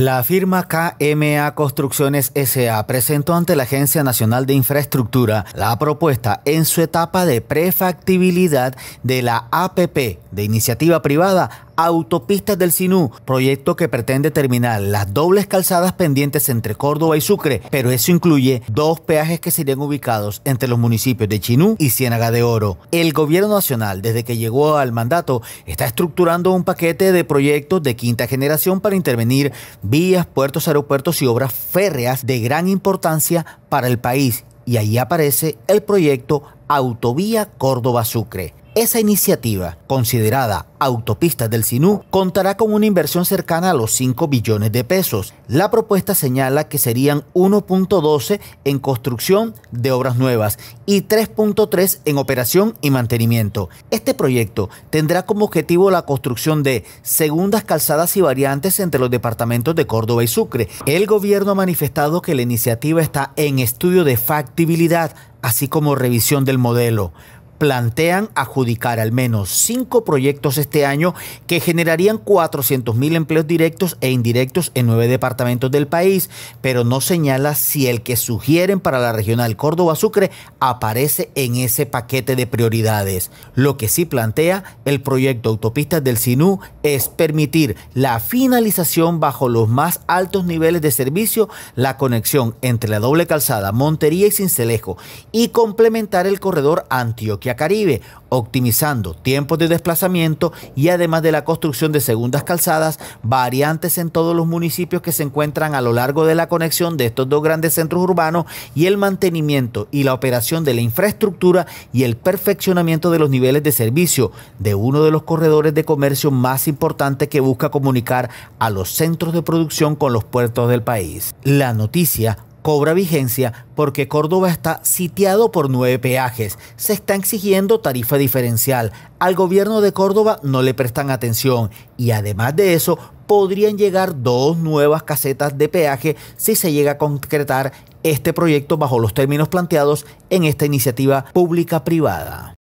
La firma KMA Construcciones SA presentó ante la Agencia Nacional de Infraestructura la propuesta en su etapa de prefactibilidad de la APP de iniciativa privada Autopistas del Sinú, proyecto que pretende terminar las dobles calzadas pendientes entre Córdoba y Sucre, pero eso incluye dos peajes que serían ubicados entre los municipios de Chinú y Ciénaga de Oro. El gobierno nacional, desde que llegó al mandato, está estructurando un paquete de proyectos de quinta generación para intervenir vías, puertos, aeropuertos y obras férreas de gran importancia para el país. Y ahí aparece el proyecto Autovía Córdoba-Sucre. Esa iniciativa, considerada Autopista del Sinú, contará con una inversión cercana a los 5 billones de pesos. La propuesta señala que serían 1.12 en construcción de obras nuevas y 3.3 en operación y mantenimiento. Este proyecto tendrá como objetivo la construcción de segundas calzadas y variantes entre los departamentos de Córdoba y Sucre. El gobierno ha manifestado que la iniciativa está en estudio de factibilidad, así como revisión del modelo plantean adjudicar al menos cinco proyectos este año que generarían 400.000 empleos directos e indirectos en nueve departamentos del país, pero no señala si el que sugieren para la regional Córdoba-Sucre aparece en ese paquete de prioridades. Lo que sí plantea el proyecto Autopistas del Sinú es permitir la finalización bajo los más altos niveles de servicio, la conexión entre la doble calzada Montería y Cincelejo y complementar el corredor Antioquia Caribe, optimizando tiempos de desplazamiento y además de la construcción de segundas calzadas variantes en todos los municipios que se encuentran a lo largo de la conexión de estos dos grandes centros urbanos y el mantenimiento y la operación de la infraestructura y el perfeccionamiento de los niveles de servicio de uno de los corredores de comercio más importantes que busca comunicar a los centros de producción con los puertos del país. La noticia cobra vigencia porque Córdoba está sitiado por nueve peajes. Se está exigiendo tarifa diferencial. Al gobierno de Córdoba no le prestan atención y además de eso podrían llegar dos nuevas casetas de peaje si se llega a concretar este proyecto bajo los términos planteados en esta iniciativa pública-privada.